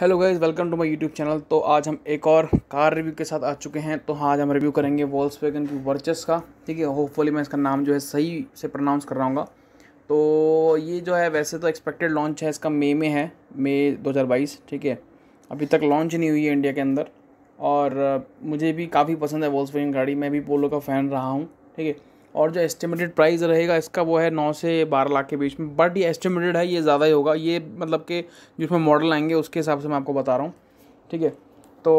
hello guys welcome to my YouTube channel तो आज हम एक और कार रिव्यू के साथ आ चुके हैं तो हाँ आज हम रिव्यू करेंगे वॉल्स की वर्चस का ठीक है होपफुली मैं इसका नाम जो है सही से प्रोनाउंस कर रहा हूँ तो ये जो है वैसे तो एक्सपेक्टेड लॉन्च है इसका मई में है मई दो ठीक है अभी तक लॉन्च नहीं हुई है इंडिया के अंदर और मुझे भी काफ़ी पसंद है वॉल्स गाड़ी मैं भी पोलो का फ़ैन रहा हूँ ठीक है और जो एस्टिमेटेड प्राइस रहेगा इसका वो है नौ से बारह लाख के बीच में बट ये एस्टिमेटेड है ये ज़्यादा ही होगा ये मतलब कि जिसमें मॉडल आएंगे उसके हिसाब से मैं आपको बता रहा हूँ ठीक है तो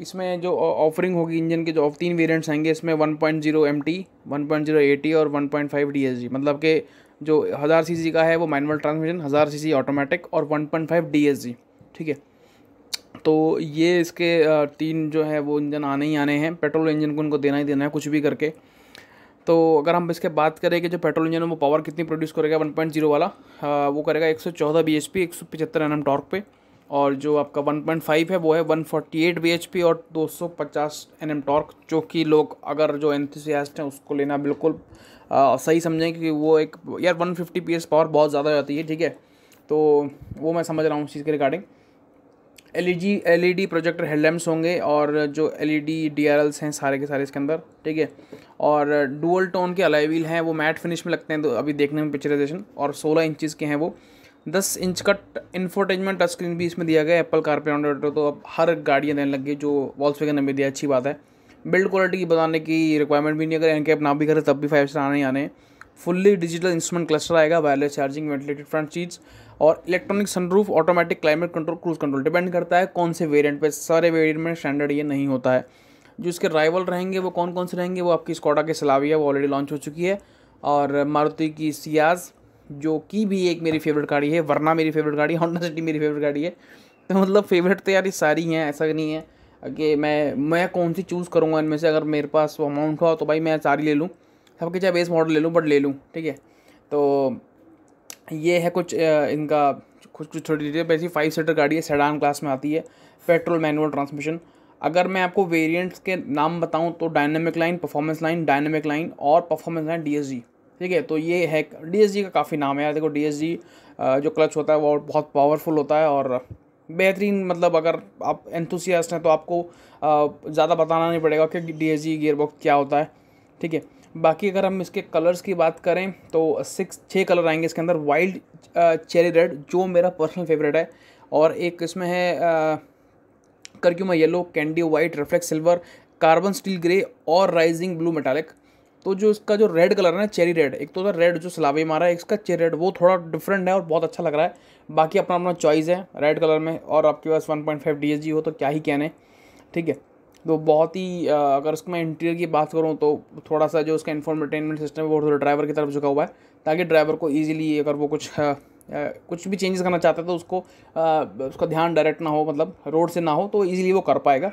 इसमें जो ऑफरिंग होगी इंजन के जो तीन वेरियंट्स आएंगे इसमें one point zero M T one point zero A T और one point five D S G मतलब के जो हज़ार सी सी का है वो मैनुअल ट्रांसमिशन हज़ार सी सी ऑटोमेटिक और one point five D S G ठीक है तो ये इसके तीन जो है वो इंजन आने ही आने हैं पेट्रोल इंजन को उनको देना ही देना है कुछ भी करके तो अगर हम इसके बात करें कि जो पेट्रोल इंजन है वो पावर कितनी प्रोड्यूस करेगा 1.0 वाला आ, हाँ, वो करेगा 114 सौ चौदह बी एच पी एक सौ पचहत्तर एन एम टॉर्क पे और जो आपका 1.5 है वो है 148 पी और 250 एम टॉर्क जो कि लोग अगर जो एंथसियास्ट हैं उसको लेना बिल्कुल आ, सही समझें कि वो एक यार 150 पी पावर बहुत ज़्यादा हो जाती है ठीक है तो वो मैं समझ रहा हूँ उस चीज़ के regarding LED LED projector headlamps होंगे और जो एलईडी डीआरएल्स हैं सारे के सारे इसके अंदर ठीक है और डुअल टोन के अलाई व्हील हैं वो मैट फिनिश में लगते हैं तो अभी देखने में पिक्चराइजेशन और सोलह इंचज़ के हैं वो दस इंच का इन्फोटेनमेंट टच स्क्रीन भी इसमें दिया गया एप्पल कारपे ऑनडो तो अब हर गाड़ियाँ देने लग गई जो वॉल्स वगैरह में दिया अच्छी बात है बिल्ड क्वालिटी की बताने की रिक्वायरमेंट भी नहीं अगर एन कैप ना भी करें तब भी फाइव स्टार आने आने हैं फुल्ली डिजिटल इंस्ट्रूमेंट क्लस्टर आएगा वायरलेस चार्जिंग वेंटिलेटेड फ्रंट चीज और electronic sunroof automatic climate control cruise control depend करता है कौन से वेरिएंट पे सारे वेरिएंट में स्टैंडर्ड ये नहीं होता है जो इसके राइवल रहेंगे वो कौन कौन से रहेंगे वो आपकी स्कॉडा के सलाविया वो ऑलरेडी लॉन्च हो चुकी है और मारुति की सियाज जो कि भी एक मेरी फेवरेट गाड़ी है वरना मेरी फेवरेट गाड़ी है होंडा सिटी मेरी फेवरेट गाड़ी है तो मतलब फेवरेट तो यार ये सारी हैं ऐसा नहीं है कि मैं मैं कौन सी चूज़ करूँगा इनमें से अगर मेरे पास वो अमाउंट हो तो भाई मैं सारी ले लूँ सबके चाहे बेस मॉडल ले लूँ बट ले लूँ ठीक है तो ये है कुछ इनका कुछ कुछ थोड़ी डिटेल वैसी फाइव सीटर गाड़ी है सेडान क्लास में आती है पेट्रोल मैनुअल ट्रांसमिशन अगर मैं आपको वेरिएंट्स के नाम बताऊं तो dynamic line performance line dynamic line और परफॉर्मेंस लाइन डीएसजी ठीक है तो ये है डीएसजी का काफ़ी नाम है यार देखो डीएसजी जो क्लच होता है वो बहुत पावरफुल होता है और बेहतरीन मतलब अगर आप एंथुसियास्ट हैं तो आपको ज़्यादा बताना नहीं पड़ेगा कि डी एस जी क्या होता है ठीक है बाकी अगर हम इसके कलर्स की बात करें तो सिक्स छः कलर आएंगे इसके अंदर वाइल्ड चेरी रेड जो मेरा पर्सनल फेवरेट है और एक इसमें है curcuma yellow candy white reflex silver carbon steel grey और राइजिंग ब्लू मेटालिक तो जो इसका जो रेड कलर है ना चेरी रेड एक तो था रेड जो सलाबी मारा है इसका चेरी रेड वो थोड़ा डिफरेंट है और बहुत अच्छा लग रहा है बाकी अपना अपना चॉइस है रेड कलर में और आपके पास 1.5 पॉइंट हो तो क्या ही कहने ठीक है तो बहुत ही अगर उसमें मैं इंटीरियर की बात करूँ तो थोड़ा सा जो उसका इन्फॉर्मेटेनमेंट सिस्टम है वो थोड़ा ड्राइवर की तरफ झुका हुआ है ताकि ड्राइवर को ईजिली अगर वो कुछ कुछ भी चेंजेस करना चाहता है तो उसको उसका ध्यान डायरेक्ट ना हो मतलब रोड से ना हो तो ईजिली वो कर पाएगा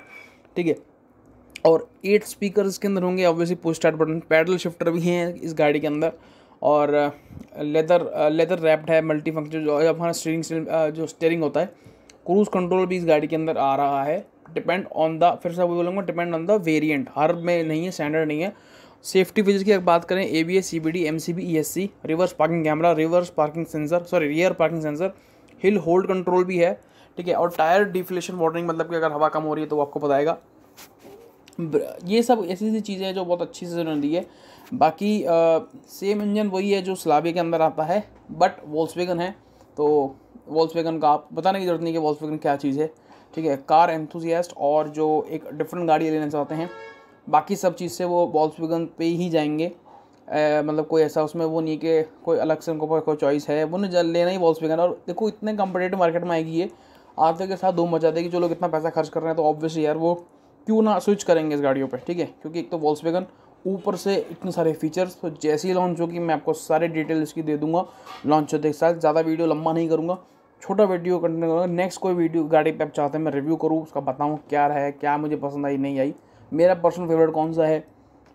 ठीक है और एट स्पीकर इसके अंदर होंगे obviously push start button paddle shifter भी हैं इस गाड़ी के अंदर और लेदर लेदर रैप्ड है मल्टी फंक्शन जो हमारा स्टीयरिंग जो स्टेयरिंग होता है क्रूज़ कंट्रोल भी इस गाड़ी के अंदर आ रहा है डिपेंड ऑन द फिर से बोलूँगा डिपेंड ऑन द वेरिएंट हर में नहीं है स्टैंडर्ड नहीं है सेफ्टी फीचर्स की अगर बात करें A B S C B D M C B E S C reverse parking camera reverse parking sensor sorry rear parking sensor hill hold control भी है ठीक है और टायर डिफ्लेशन वार्निंग मतलब कि अगर हवा कम हो रही है तो वो आपको बताएगा ये सब ऐसी ऐसी चीज़ें हैं जो बहुत अच्छी से उन्होंने दी है बाकी आ, सेम इंजन वही है जो सलाबी के अंदर आता है बट वॉल्सवेगन है तो वॉल्सवेगन का आप बताने की जरूरत नहीं कि वॉल्सवेगन क्या चीज़ है ठीक है कार एंथुजियास्ट और जो एक डिफरेंट गाड़ी लेना चाहते हैं बाकी सब चीज़ से वो बॉल्स विगन पे ही जाएंगे मतलब कोई ऐसा उसमें वो नहीं कि कोई अलग से उनको कोई चॉइस है वो ना लेना ही बॉल्स विगन और देखो इतने कम्पटेटिव मार्केट में आएगी ये आते के साथ दो मचा देगी जो लोग इतना पैसा खर्च कर रहे हैं तो ऑब्वियसली यार वो क्यों ना स्विच करेंगे इस गाड़ियों पर ठीक है क्योंकि एक तो वॉल्स ऊपर से इतने सारे फीचर्स तो जैसे ही लॉन्च होगी मैं आपको सारे डिटेल इसकी दे दूंगा लॉन्च होते के साथ ज़्यादा वीडियो लंबा नहीं करूँगा छोटा वीडियो करने करूँगा नेक्स्ट मतलब, कोई वीडियो गाड़ी पे आप चाहते हैं मैं रिव्यू करूँ उसका बताऊँ क्या रहा है क्या मुझे पसंद आई नहीं आई मेरा पर्सनल फेवरेट कौन सा है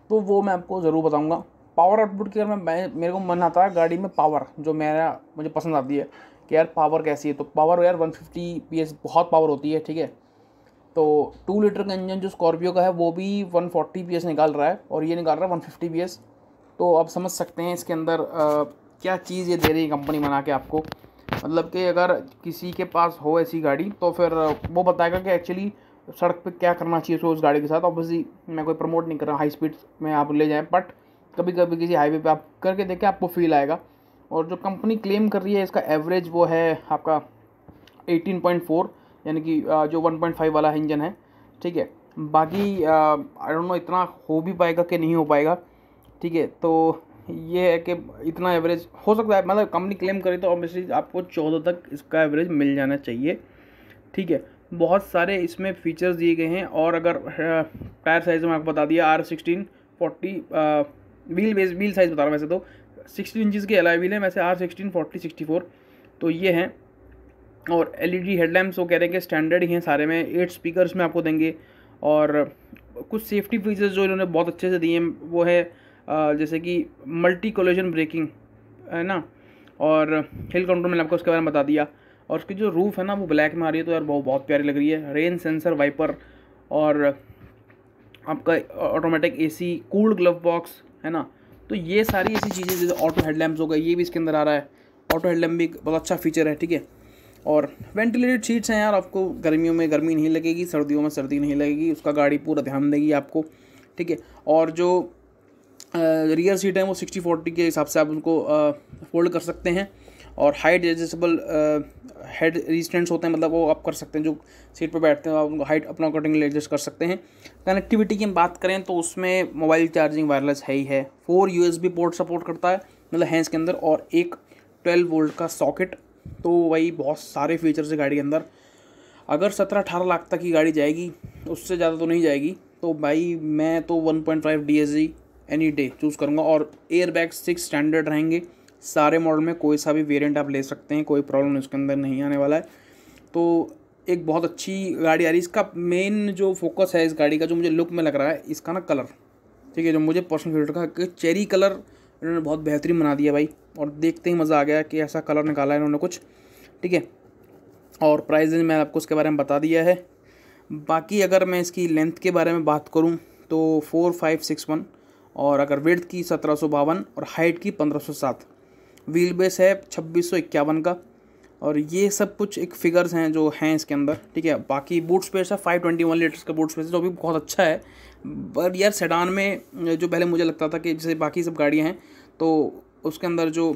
तो वो मैं आपको ज़रूर बताऊँगा पावर आउटपुट की अगर मैं मेरे को मन आता है गाड़ी में पावर जो मेरा मुझे पसंद आती है कि यार पावर कैसी है तो पावर यार वन फिफ्टी बहुत पावर होती है ठीक है तो टू लीटर का इंजन जो स्कॉर्पियो का है वो भी वन फोर्टी निकाल रहा है और ये निकाल रहा है वन फिफ्टी तो आप समझ सकते हैं इसके अंदर आ, क्या चीज़ ये दे रही है कंपनी बना के आपको मतलब कि अगर किसी के पास हो ऐसी गाड़ी तो फिर वो बताएगा कि एक्चुअली सड़क पे क्या करना चाहिए उसको उस गाड़ी के साथ ऑब्वियसली मैं कोई प्रमोट नहीं कर रहा हाई स्पीड में आप ले जाएं बट कभी कभी किसी हाईवे पे आप करके देखें आपको फील आएगा और जो कंपनी क्लेम कर रही है इसका एवरेज वो है आपका 18.4 यानी कि जो 1.5 वाला इंजन है ठीक है बाकी आई डोंट नो इतना हो भी पाएगा कि नहीं हो पाएगा ठीक है तो ये है कि इतना एवरेज हो सकता है मतलब कंपनी क्लेम करे तो ऑब्वियसली आपको चौदह तक इसका एवरेज मिल जाना चाहिए ठीक है बहुत सारे इसमें फीचर्स दिए गए हैं और अगर टायर साइज़ में आपको बता दिया R sixteen forty wheel base wheel size बता रहा हूँ वैसे तो सिक्सटी इंचज़ के एलाई व्हील है वैसे R sixteen forty sixty four तो ये हैं और एल ई डी हेडलैम्प्स वो कह रहे हैं कि स्टैंडर्ड ही हैं सारे में एट स्पीकर्स में आपको देंगे और कुछ सेफ्टी फीचर्स जो इन्होंने बहुत अच्छे से दिए हैं वो है जैसे कि मल्टी कोलेजन ब्रेकिंग है ना और हिल कंट्रोल मैंने आपको उसके बारे में बता दिया और उसकी जो रूफ़ है ना वो ब्लैक में आ रही है तो यार बहुत बहुत प्यारी लग रही है रेन सेंसर वाइपर और आपका automatic AC cool glove box है ना तो ये सारी ऐसी चीज़ें जैसे ऑटो हेडलैम्प्स हो गए ये भी इसके अंदर आ रहा है ऑटो हेडलैम्प भी बहुत अच्छा फीचर है ठीक है और वेंटिलेटेड सीट्स हैं यार आपको गर्मियों में गर्मी नहीं लगेगी सर्दियों में सर्दी नहीं लगेगी उसका गाड़ी पूरा ध्यान देगी आपको ठीक है और जो रियर सीट है वो सिक्सटी फोर्टी के हिसाब से आप उनको फोल्ड कर सकते हैं और हाइट एडजस्टेबल हेड रिस्टेंट्स होते हैं मतलब वो आप कर सकते हैं जो सीट पर बैठते हैं आप उनको हाइट अपना अकॉर्डिंगली एडजस्ट कर सकते हैं कनेक्टिविटी की हम बात करें तो उसमें मोबाइल चार्जिंग वायरलेस है ही है फोर यू पोर्ट सपोर्ट करता है मतलब हैंड्स के अंदर और एक ट्वेल्व वोल्ट का सॉकेट तो वही बहुत सारे फीचर्स है गाड़ी के अंदर अगर सत्रह अठारह लाख तक की गाड़ी जाएगी उससे ज़्यादा तो नहीं जाएगी तो भाई मैं तो one point five D S G any day choose करूँगा और एयर बैग सिक्स स्टैंडर्ड रहेंगे सारे मॉडल में कोई सा भी वेरियंट आप ले सकते हैं कोई प्रॉब्लम उसके अंदर नहीं आने वाला है तो एक बहुत अच्छी गाड़ी आ रही है इसका मेन जो फोकस है इस गाड़ी का जो मुझे लुक में लग रहा है इसका ना कलर ठीक है जो मुझे पर्सनल फेवरेट का चेरी कलर इन्होंने बहुत बेहतरीन बना दिया भाई और देखते ही मज़ा आ गया कि ऐसा कलर निकाला है इन्होंने कुछ ठीक है और प्राइस मैंने आपको उसके बारे में बता दिया है बाकी अगर मैं इसकी लेंथ के बारे में बात करूँ तो फोर फाइव सिक्स वन और अगर वेट की सत्रह और हाइट की पंद्रह व्हील बेस है छब्बीस का और ये सब कुछ एक फिगर्स हैं जो हैं इसके अंदर ठीक है बाकी बूट स्पेस है फाइव ट्वेंटी वन लीटर्स का बूट स्पेस है जो भी बहुत अच्छा है पर यार सेडान में जो पहले मुझे लगता था कि जैसे बाकी सब गाड़ियाँ हैं तो उसके अंदर जो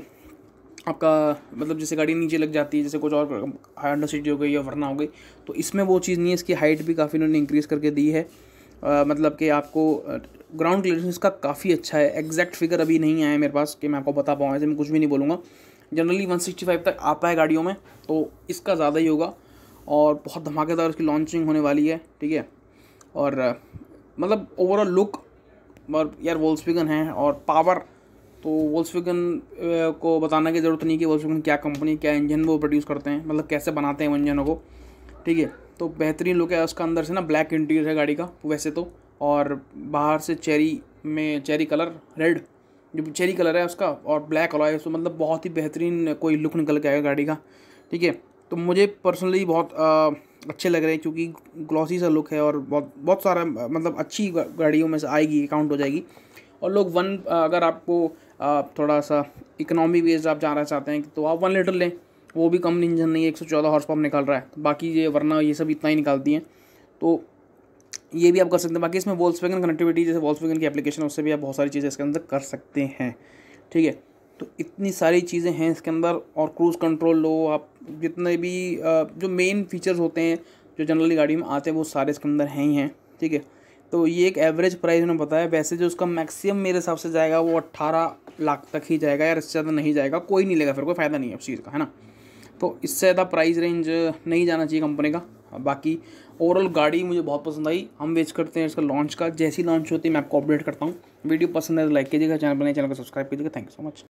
आपका मतलब जैसे गाड़ी नीचे लग जाती है जैसे कुछ और अंडर सिटी हो गई या वरना हो गई तो इसमें वो चीज़ नहीं है इसकी हाइट भी काफ़ी इन्होंने इंक्रीज़ करके दी है आ, मतलब कि आपको ग्राउंड क्लियरेंस का काफ़ी अच्छा है एग्जैक्ट फिगर अभी नहीं आया है मेरे पास कि मैं आपको बता पाऊँ ऐसे मैं कुछ भी नहीं बोलूँगा जनरली 165 तक आता है गाड़ियों में तो इसका ज़्यादा ही होगा और बहुत धमाकेदार उसकी लॉन्चिंग होने वाली है ठीक है और मतलब ओवरऑल लुक और यार वोल्सविगन है और पावर तो वोल्सविगन को बताने की ज़रूरत नहीं कि वोल्सविगन क्या कंपनी क्या इंजन वो प्रोड्यूस करते हैं मतलब कैसे बनाते हैं इंजनों को ठीक है तो बेहतरीन लुक है उसका अंदर से ना ब्लैक इंटीरियर है गाड़ी का वैसे तो और बाहर से चेरी में चेरी कलर रेड जो चेरी कलर है उसका और ब्लैक अलॉय उसमें मतलब बहुत ही बेहतरीन कोई लुक निकल के आएगा गाड़ी का ठीक है तो मुझे पर्सनली बहुत आ, अच्छे लग रहे हैं क्योंकि ग्लॉसी सा लुक है और बहुत बहुत सारा मतलब अच्छी गाड़ियों में से आएगी काउंट हो जाएगी और लोग वन अगर आपको आ, थोड़ा सा इकोनॉमी बेस्ड आप जाना चाहते हैं तो आप वन लीटर लें वो भी कम इंजन नहीं है एक सौ चौदह हॉर्स पावर निकाल रहा है बाकी ये वरना ये सब इतना ही निकालती हैं तो ये भी आप कर सकते हैं बाकी इसमें वॉल्स कनेक्टिविटी जैसे वॉल्स की एप्लीकेशन उससे भी आप बहुत सारी चीज़ें इसके अंदर कर सकते हैं ठीक है तो इतनी सारी चीज़ें हैं इसके अंदर और क्रूज़ कंट्रोल लो आप जितने भी जो मेन फीचर्स होते हैं जो जनरली गाड़ी में आते हैं वो सारे इसके अंदर हैं ही हैं ठीक है तो ये एक एवरेज प्राइस उन्होंने बताया वैसे जो उसका मैक्सिमम मेरे हिसाब से जाएगा वो अट्ठारह लाख तक ही जाएगा यार इससे ज़्यादा नहीं जाएगा कोई नहीं लेगा फिर कोई फ़ायदा नहीं है उस चीज़ का है ना तो इससे ज़्यादा प्राइस रेंज नहीं जाना चाहिए कंपनी का हाँ, बाकी ओवरऑल गाड़ी मुझे बहुत पसंद आई हम वेट करते हैं इसका लॉन्च का जैसी लॉन्च होती है मैं आपको अपडेट करता हूँ वीडियो पसंद है तो लाइक कीजिएगा चैनल बनाए चैनल को सब्सक्राइब कीजिएगा थैंक यू सो मच